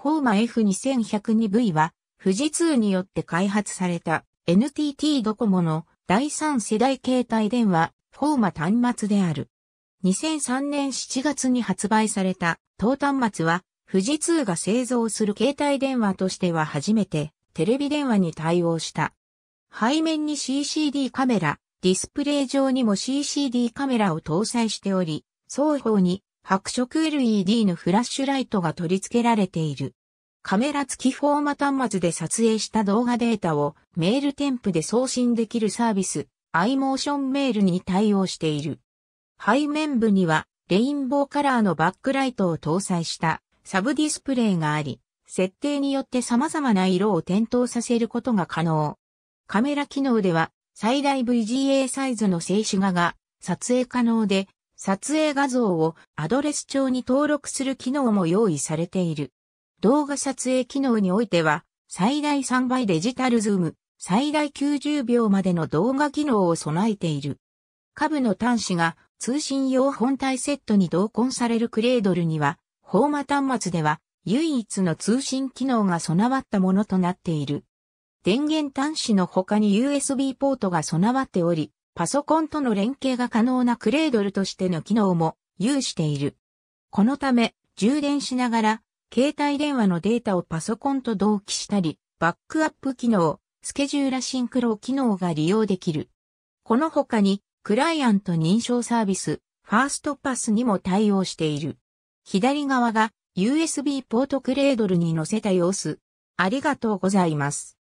フォーマ F2102V は、富士通によって開発された NTT ドコモの第三世代携帯電話、フォーマ端末である。2003年7月に発売された当端末は、富士通が製造する携帯電話としては初めてテレビ電話に対応した。背面に CCD カメラ、ディスプレイ上にも CCD カメラを搭載しており、双方に白色 LED のフラッシュライトが取り付けられている。カメラ付きフォーマ端末で撮影した動画データをメール添付で送信できるサービス、iMotion メールに対応している。背面部にはレインボーカラーのバックライトを搭載したサブディスプレイがあり、設定によって様々な色を点灯させることが可能。カメラ機能では最大 VGA サイズの静止画が撮影可能で撮影画像をアドレス帳に登録する機能も用意されている。動画撮影機能においては、最大3倍デジタルズーム、最大90秒までの動画機能を備えている。下部の端子が通信用本体セットに同梱されるクレードルには、ホーマ端末では唯一の通信機能が備わったものとなっている。電源端子の他に USB ポートが備わっており、パソコンとの連携が可能なクレードルとしての機能も有している。このため、充電しながら、携帯電話のデータをパソコンと同期したり、バックアップ機能、スケジューラシンクロ機能が利用できる。この他に、クライアント認証サービス、ファーストパスにも対応している。左側が USB ポートクレードルに載せた様子。ありがとうございます。